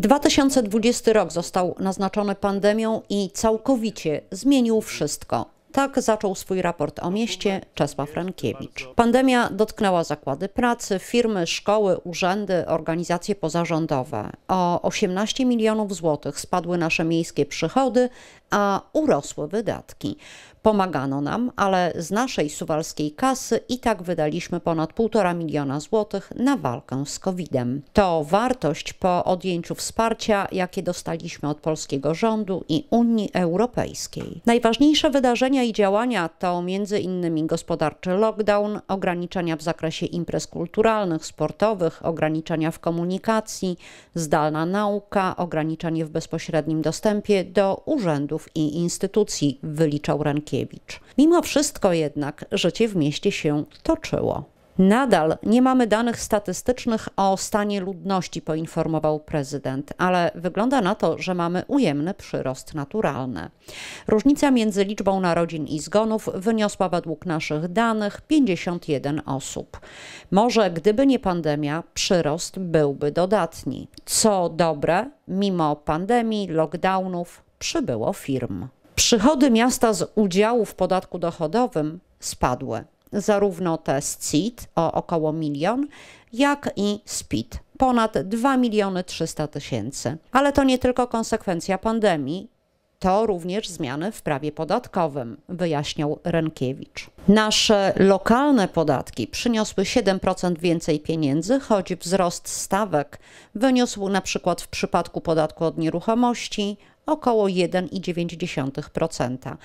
2020 rok został naznaczony pandemią i całkowicie zmienił wszystko. Tak zaczął swój raport o mieście Czesław Rankiewicz. Pandemia dotknęła zakłady pracy, firmy, szkoły, urzędy, organizacje pozarządowe. O 18 milionów złotych spadły nasze miejskie przychody, a urosły wydatki. Pomagano nam, ale z naszej suwalskiej kasy i tak wydaliśmy ponad 1,5 miliona złotych na walkę z COVID-em. To wartość po odjęciu wsparcia, jakie dostaliśmy od polskiego rządu i Unii Europejskiej. Najważniejsze wydarzenia i działania to m.in. gospodarczy lockdown, ograniczenia w zakresie imprez kulturalnych, sportowych, ograniczenia w komunikacji, zdalna nauka, ograniczenie w bezpośrednim dostępie do urzędów i instytucji, wyliczał ręki. Mimo wszystko jednak życie w mieście się toczyło. Nadal nie mamy danych statystycznych o stanie ludności, poinformował prezydent, ale wygląda na to, że mamy ujemny przyrost naturalny. Różnica między liczbą narodzin i zgonów wyniosła według naszych danych 51 osób. Może gdyby nie pandemia, przyrost byłby dodatni. Co dobre, mimo pandemii, lockdownów przybyło firm. Przychody miasta z udziału w podatku dochodowym spadły. Zarówno te z CIT o około milion, jak i z PIT ponad 2 miliony 300 tysięcy. Ale to nie tylko konsekwencja pandemii, to również zmiany w prawie podatkowym, wyjaśniał Renkiewicz. Nasze lokalne podatki przyniosły 7% więcej pieniędzy, choć wzrost stawek wyniósł na przykład w przypadku podatku od nieruchomości około 1,9%.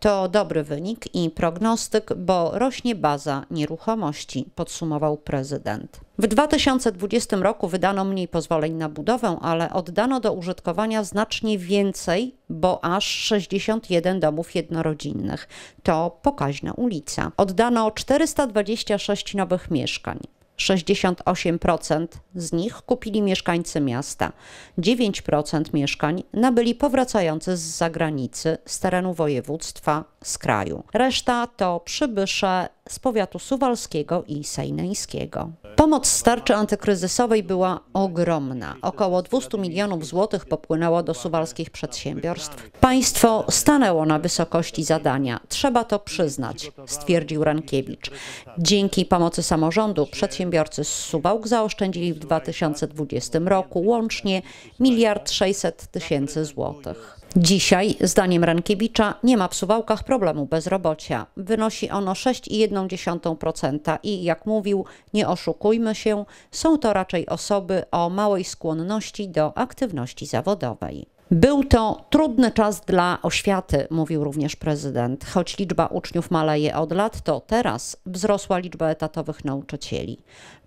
To dobry wynik i prognostyk, bo rośnie baza nieruchomości, podsumował prezydent. W 2020 roku wydano mniej pozwoleń na budowę, ale oddano do użytkowania znacznie więcej, bo aż 61 domów jednorodzinnych. To pokaźna ulica. Oddano 426 nowych mieszkań. 68% z nich kupili mieszkańcy miasta, 9% mieszkań nabyli powracający z zagranicy, z terenu województwa, z kraju. Reszta to przybysze z powiatu suwalskiego i sejneńskiego. Pomoc starczy antykryzysowej była ogromna. Około 200 milionów złotych popłynęło do suwalskich przedsiębiorstw. Państwo stanęło na wysokości zadania. Trzeba to przyznać, stwierdził Rankiewicz. Dzięki pomocy samorządu przedsiębiorstwa Przedsiębiorcy z Suwałk zaoszczędzili w 2020 roku łącznie miliard 600 tysięcy złotych. Dzisiaj, zdaniem Rankiewicza, nie ma w Suwałkach problemu bezrobocia. Wynosi ono 6,1% i, jak mówił, nie oszukujmy się, są to raczej osoby o małej skłonności do aktywności zawodowej. Był to trudny czas dla oświaty, mówił również prezydent. Choć liczba uczniów maleje od lat, to teraz wzrosła liczba etatowych nauczycieli.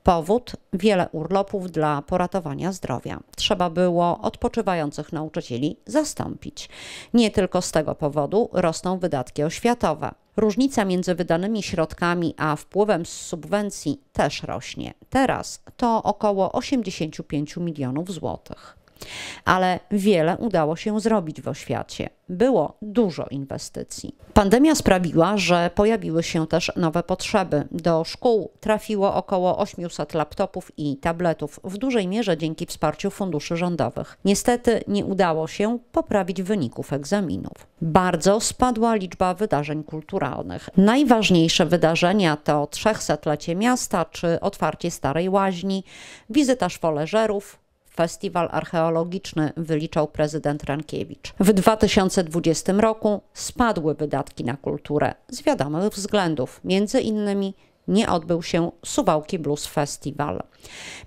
Powód wiele urlopów dla poratowania zdrowia. Trzeba było odpoczywających nauczycieli zastąpić. Nie tylko z tego powodu rosną wydatki oświatowe. Różnica między wydanymi środkami a wpływem z subwencji też rośnie. Teraz to około 85 milionów złotych. Ale wiele udało się zrobić w oświacie. Było dużo inwestycji. Pandemia sprawiła, że pojawiły się też nowe potrzeby. Do szkół trafiło około 800 laptopów i tabletów, w dużej mierze dzięki wsparciu funduszy rządowych. Niestety nie udało się poprawić wyników egzaminów. Bardzo spadła liczba wydarzeń kulturalnych. Najważniejsze wydarzenia to 300-lecie miasta czy otwarcie Starej Łaźni, wizyta szwoleżerów, festiwal archeologiczny, wyliczał prezydent Rankiewicz. W 2020 roku spadły wydatki na kulturę z wiadomych względów, między innymi nie odbył się Suwałki Blues Festival.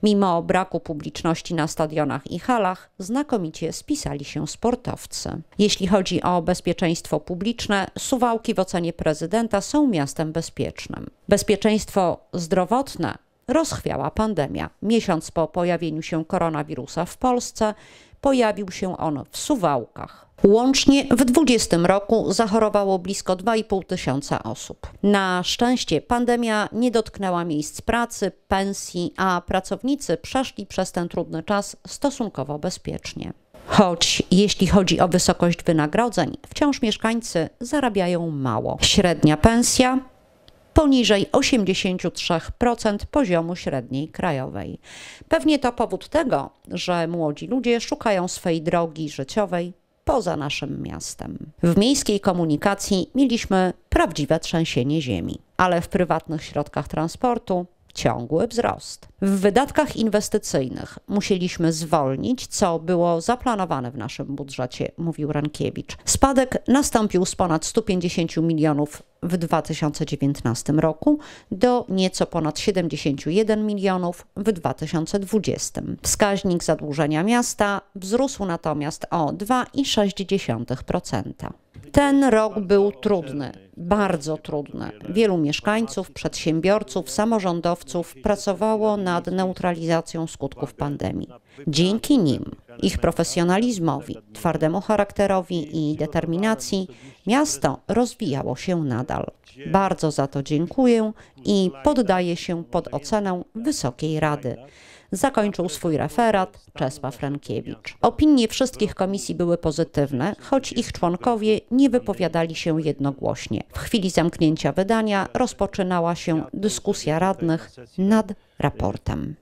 Mimo braku publiczności na stadionach i halach, znakomicie spisali się sportowcy. Jeśli chodzi o bezpieczeństwo publiczne, Suwałki w ocenie prezydenta są miastem bezpiecznym. Bezpieczeństwo zdrowotne rozchwiała pandemia. Miesiąc po pojawieniu się koronawirusa w Polsce pojawił się on w Suwałkach. Łącznie w 2020 roku zachorowało blisko 2,5 tysiąca osób. Na szczęście pandemia nie dotknęła miejsc pracy, pensji, a pracownicy przeszli przez ten trudny czas stosunkowo bezpiecznie. Choć jeśli chodzi o wysokość wynagrodzeń, wciąż mieszkańcy zarabiają mało. Średnia pensja poniżej 83% poziomu średniej krajowej. Pewnie to powód tego, że młodzi ludzie szukają swej drogi życiowej poza naszym miastem. W miejskiej komunikacji mieliśmy prawdziwe trzęsienie ziemi, ale w prywatnych środkach transportu ciągły wzrost. W wydatkach inwestycyjnych musieliśmy zwolnić, co było zaplanowane w naszym budżecie, mówił Rankiewicz. Spadek nastąpił z ponad 150 milionów w 2019 roku do nieco ponad 71 milionów w 2020. Wskaźnik zadłużenia miasta wzrósł natomiast o 2,6%. Ten rok był trudny, bardzo trudny. Wielu mieszkańców, przedsiębiorców, samorządowców pracowało nad neutralizacją skutków pandemii. Dzięki nim ich profesjonalizmowi, twardemu charakterowi i determinacji miasto rozwijało się nadal. Bardzo za to dziękuję i poddaję się pod ocenę Wysokiej Rady zakończył swój referat Czesław Frankiewicz. Opinie wszystkich komisji były pozytywne, choć ich członkowie nie wypowiadali się jednogłośnie. W chwili zamknięcia wydania rozpoczynała się dyskusja radnych nad raportem.